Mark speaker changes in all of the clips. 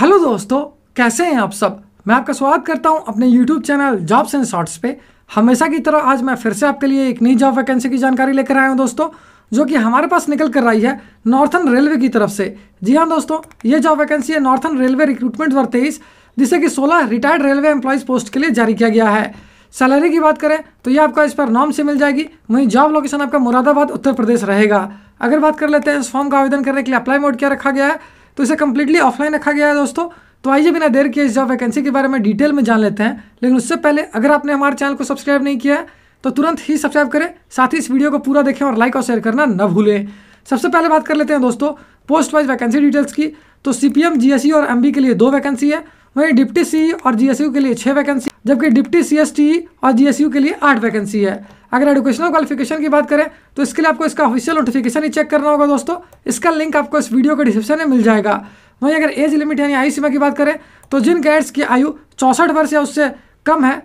Speaker 1: hello दोस्तों कैसे हैं आप सब मैं आपका स्वागत करता हूं अपने YouTube channel jobs and shorts पे हमेशा की तरह आज मैं फिर से आपके लिए एक नई जॉब वैकेंसी की जानकारी लेकर आया हूं दोस्तों जो कि हमारे पास निकल कर आई है नॉर्थन रेलवे की तरफ से जी हाँ दोस्तों ये जॉब वैकेंसी है नॉर्थन रेलवे रिक्रूटमेंट वर तेईस जिसे कि सोलह रिटायर्ड रेलवे एम्प्लॉयज़ पोस्ट के लिए जारी किया गया है सैलरी की बात करें तो ये आपको इस पर नॉम से मिल जाएगी वहीं जॉब लोकेशन आपका मुरादाबाद उत्तर प्रदेश रहेगा अगर बात कर लेते हैं इस फॉर्म का आवेदन करने के लिए अप्लाई मोड क्या रखा गया है तो इसे कंप्लीटली ऑफलाइन रखा गया है दोस्तों तो आइए बिना देर किए इस जॉब वैकेंसी के बारे में डिटेल में जान लेते हैं लेकिन उससे पहले अगर आपने हमारे चैनल को सब्सक्राइब नहीं किया है तो तुरंत ही सब्सक्राइब करें साथ ही इस वीडियो को पूरा देखें और लाइक और शेयर करना न भूलें सबसे पहले बात कर लेते हैं दोस्तों पोस्ट वाइज वैकेंसी डिटेल्स की तो सी पी e और एम के लिए दो वैकेंसी है वहीं डिप्टी सी e और जी e के लिए छः वैकेंसी जबकि डिप्टी सी एस टी और जी एस यू के लिए आठ वैकेंसी है अगर एडुकेशनल क्वालिफिकेशन की बात करें तो इसके लिए आपको इसका ऑफिशियल नोटिफिकेशन ही चेक करना होगा दोस्तों इसका लिंक आपको इस वीडियो के डिस्क्रिप्शन में मिल जाएगा वहीं अगर एज लिमिट यानी आयु सीमा की बात करें तो जिन कैडेट्स की आयु चौंसठ वर्ष या उससे कम है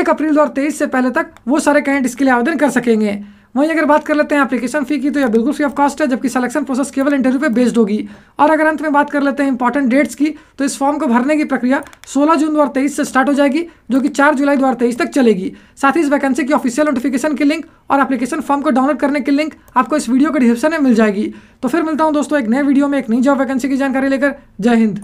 Speaker 1: एक अप्रैल दो से पहले तक वो सारे कैंडिडेट इसके लिए आवेदन कर सकेंगे वहीं अगर बात कर लेते हैं एप्लीकेशन फ़ी की तो यह बिल्कुल फ्री ऑफ कॉस्ट है जबकि सिलेक्शन प्रोसेस केवल इंटरव्यू पर बेस्ड होगी और अगर अंत में बात कर लेते हैं इंपॉर्टेंट डेट्स की तो इस फॉर्म को भरने की प्रक्रिया 16 जून दो से स्टार्ट हो जाएगी जो कि 4 जुलाई दो तक चलेगी साथ ही इस वैकेंसी की ऑफिशियल नोटिफिकेशन की लिंक और एप्लीकेशन फॉर्म को डाउनलोड करने की लिंक आपको इस वीडियो के डिस्क्रिप्शन में मिल जाएगी तो फिर मिलता हूँ दोस्तों एक नए वीडियो में एक नई जॉब वैकेंसी की जानकारी लेकर जय हिंद